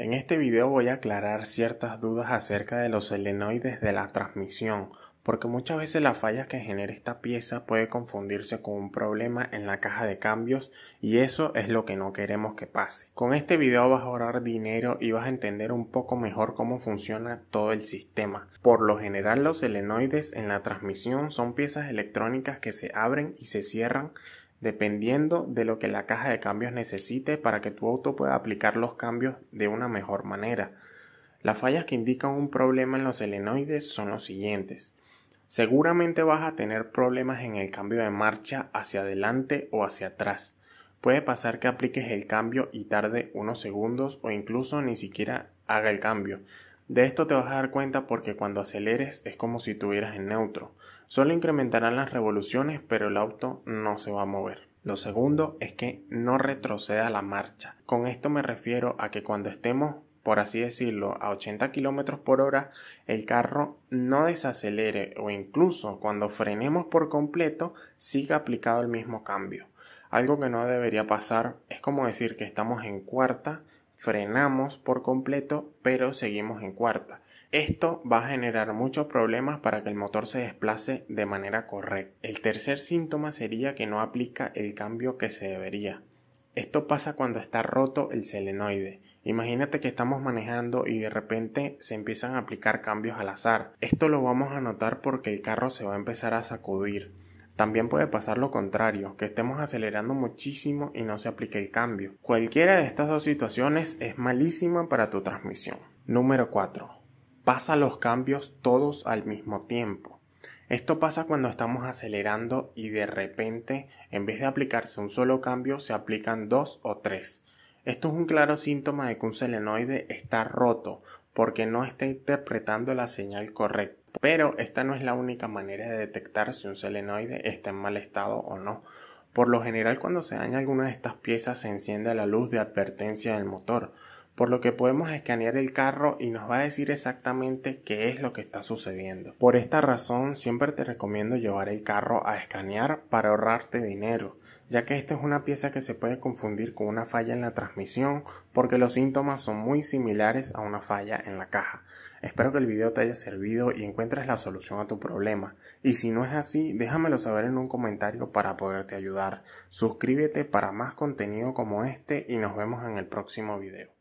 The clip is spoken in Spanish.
En este video voy a aclarar ciertas dudas acerca de los selenoides de la transmisión, porque muchas veces las falla que genera esta pieza puede confundirse con un problema en la caja de cambios y eso es lo que no queremos que pase. Con este video vas a ahorrar dinero y vas a entender un poco mejor cómo funciona todo el sistema. Por lo general los selenoides en la transmisión son piezas electrónicas que se abren y se cierran dependiendo de lo que la caja de cambios necesite para que tu auto pueda aplicar los cambios de una mejor manera. Las fallas que indican un problema en los solenoides son los siguientes. Seguramente vas a tener problemas en el cambio de marcha hacia adelante o hacia atrás. Puede pasar que apliques el cambio y tarde unos segundos o incluso ni siquiera haga el cambio. De esto te vas a dar cuenta porque cuando aceleres es como si estuvieras en neutro. Solo incrementarán las revoluciones, pero el auto no se va a mover. Lo segundo es que no retroceda la marcha. Con esto me refiero a que cuando estemos, por así decirlo, a 80 km por hora, el carro no desacelere o incluso cuando frenemos por completo, siga aplicado el mismo cambio. Algo que no debería pasar es como decir que estamos en cuarta frenamos por completo, pero seguimos en cuarta. Esto va a generar muchos problemas para que el motor se desplace de manera correcta. El tercer síntoma sería que no aplica el cambio que se debería. Esto pasa cuando está roto el selenoide Imagínate que estamos manejando y de repente se empiezan a aplicar cambios al azar. Esto lo vamos a notar porque el carro se va a empezar a sacudir. También puede pasar lo contrario, que estemos acelerando muchísimo y no se aplique el cambio. Cualquiera de estas dos situaciones es malísima para tu transmisión. Número 4. Pasa los cambios todos al mismo tiempo. Esto pasa cuando estamos acelerando y de repente, en vez de aplicarse un solo cambio, se aplican dos o tres. Esto es un claro síntoma de que un selenoide está roto porque no está interpretando la señal correcta. Pero esta no es la única manera de detectar si un selenoide está en mal estado o no. Por lo general cuando se daña alguna de estas piezas se enciende la luz de advertencia del motor, por lo que podemos escanear el carro y nos va a decir exactamente qué es lo que está sucediendo. Por esta razón siempre te recomiendo llevar el carro a escanear para ahorrarte dinero, ya que esta es una pieza que se puede confundir con una falla en la transmisión porque los síntomas son muy similares a una falla en la caja. Espero que el video te haya servido y encuentres la solución a tu problema. Y si no es así, déjamelo saber en un comentario para poderte ayudar. Suscríbete para más contenido como este y nos vemos en el próximo video.